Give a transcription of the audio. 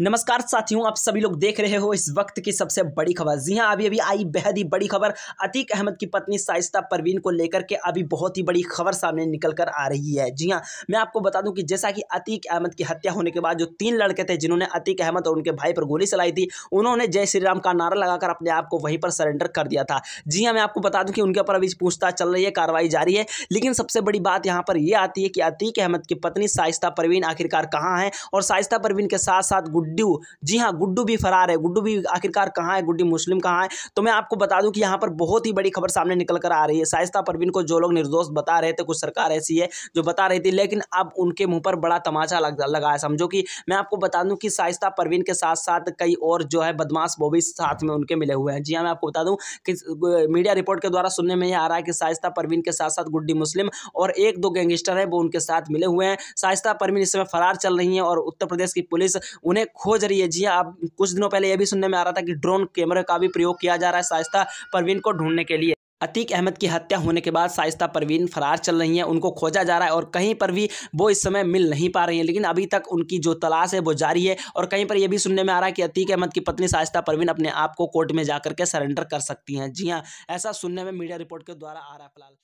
नमस्कार साथियों आप सभी लोग देख रहे हो इस वक्त की सबसे बड़ी खबर जी हाँ अभी अभी आई बेहद ही बड़ी खबर अतीक अहमद की पत्नी साइस्ता परवीन को लेकर के अभी बहुत ही बड़ी खबर सामने निकल कर आ रही है जी हाँ मैं आपको बता दूं कि जैसा कि अतीक अहमद की हत्या होने के बाद जो तीन लड़के थे जिन्होंने अतीक अहमद और उनके भाई पर गोली चलाई थी उन्होंने जय श्री राम का नारा लगाकर अपने आप को वहीं पर सरेंडर कर दिया था जी हाँ मैं आपको बता दूँ कि उनके ऊपर अभी पूछताछ चल रही है कार्रवाई जारी है लेकिन सबसे बड़ी बात यहाँ पर यह आती है कि अतीक अहमद की पत्नी साइस्ता परवीन आखिरकार कहाँ है और साइस्ता परवीन के साथ साथ गुड्डू जी हाँ गुड्डू भी फरार है गुड्डू भी आखिरकार कहाँ है गुड्डी मुस्लिम कहाँ है तो मैं आपको बता दूं कि यहाँ पर बहुत ही बड़ी खबर सामने निकल कर आ रही है साइस्ता परवीन को जो लोग निर्दोष बता रहे थे कुछ सरकार ऐसी है जो बता रही थी लेकिन अब उनके मुँह पर बड़ा तमाचा लग लगा समझो कि मैं आपको बता दूँ कि साइस्ता परवीन के साथ साथ कई और जो है बदमाश वो भी साथ में उनके मिले हुए हैं जी हाँ मैं आपको बता दूँ कि मीडिया रिपोर्ट के द्वारा सुनने में यह आ रहा है कि साइस्ता परवीन के साथ साथ गुड्डी मुस्लिम और एक दो गैंगस्टर है वो उनके साथ मिले हुए हैं साइस्ता परवीन इस समय फरार चल रही है और उत्तर प्रदेश की पुलिस उन्हें खोज रही है जी आप हाँ, कुछ दिनों पहले यह भी सुनने में आ रहा था कि ड्रोन कैमरे का भी प्रयोग किया जा रहा है शाइस्ता परवीन को ढूंढने के लिए अतीक अहमद की हत्या होने के बाद साइस्ता परवीन फरार चल रही हैं उनको खोजा जा रहा है और कहीं पर भी वो इस समय मिल नहीं पा रही हैं लेकिन अभी तक उनकी जो तलाश है वो जारी है और कहीं पर यह भी सुनने में आ रहा है कि अतीक अहमद की पत्नी शायस्ता परवीन अपने आप को कोर्ट में जाकर के सरेंडर कर सकती हैं जी हाँ ऐसा सुनने में मीडिया रिपोर्ट के द्वारा आ रहा है फिलहाल